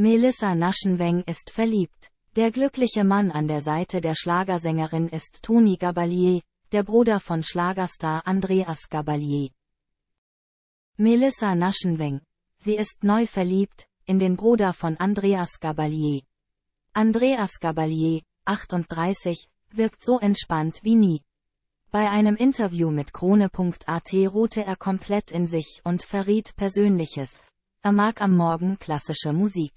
Melissa Naschenweng ist verliebt. Der glückliche Mann an der Seite der Schlagersängerin ist Toni Gabalier, der Bruder von Schlagerstar Andreas Gabalier. Melissa Naschenweng. Sie ist neu verliebt, in den Bruder von Andreas Gabalier. Andreas Gabalier, 38, wirkt so entspannt wie nie. Bei einem Interview mit Krone.at ruhte er komplett in sich und verriet Persönliches. Er mag am Morgen klassische Musik.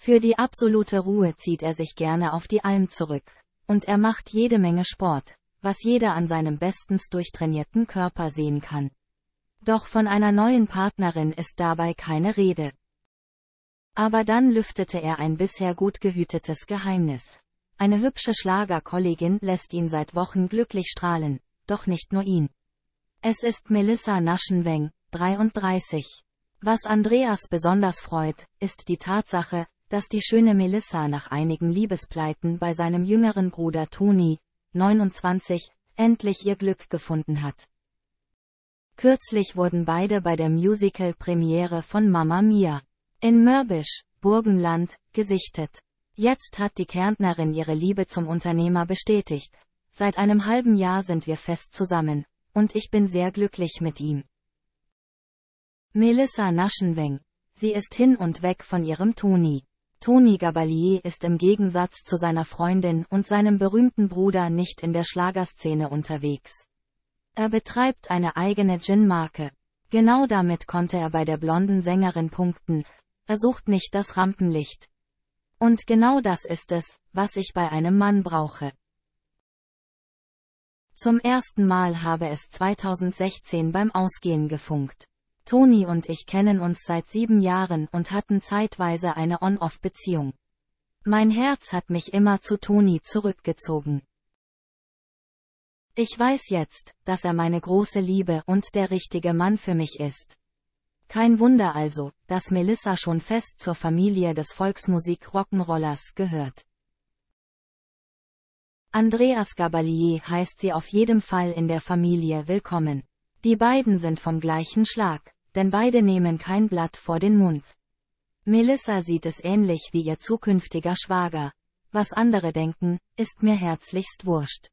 Für die absolute Ruhe zieht er sich gerne auf die Alm zurück. Und er macht jede Menge Sport, was jeder an seinem bestens durchtrainierten Körper sehen kann. Doch von einer neuen Partnerin ist dabei keine Rede. Aber dann lüftete er ein bisher gut gehütetes Geheimnis. Eine hübsche Schlagerkollegin lässt ihn seit Wochen glücklich strahlen, doch nicht nur ihn. Es ist Melissa Naschenweng, 33. Was Andreas besonders freut, ist die Tatsache, dass die schöne Melissa nach einigen Liebespleiten bei seinem jüngeren Bruder Toni, 29, endlich ihr Glück gefunden hat. Kürzlich wurden beide bei der Musical-Premiere von Mama Mia in Mörbisch, Burgenland, gesichtet. Jetzt hat die Kärntnerin ihre Liebe zum Unternehmer bestätigt. Seit einem halben Jahr sind wir fest zusammen, und ich bin sehr glücklich mit ihm. Melissa Naschenweng. Sie ist hin und weg von ihrem Toni. Tony Gabalier ist im Gegensatz zu seiner Freundin und seinem berühmten Bruder nicht in der Schlagerszene unterwegs. Er betreibt eine eigene Gin-Marke. Genau damit konnte er bei der blonden Sängerin punkten, er sucht nicht das Rampenlicht. Und genau das ist es, was ich bei einem Mann brauche. Zum ersten Mal habe es 2016 beim Ausgehen gefunkt. Toni und ich kennen uns seit sieben Jahren und hatten zeitweise eine On-Off-Beziehung. Mein Herz hat mich immer zu Toni zurückgezogen. Ich weiß jetzt, dass er meine große Liebe und der richtige Mann für mich ist. Kein Wunder also, dass Melissa schon fest zur Familie des Volksmusik-Rock'n'Rollers gehört. Andreas Gabalier heißt sie auf jeden Fall in der Familie willkommen. Die beiden sind vom gleichen Schlag denn beide nehmen kein Blatt vor den Mund. Melissa sieht es ähnlich wie ihr zukünftiger Schwager. Was andere denken, ist mir herzlichst wurscht.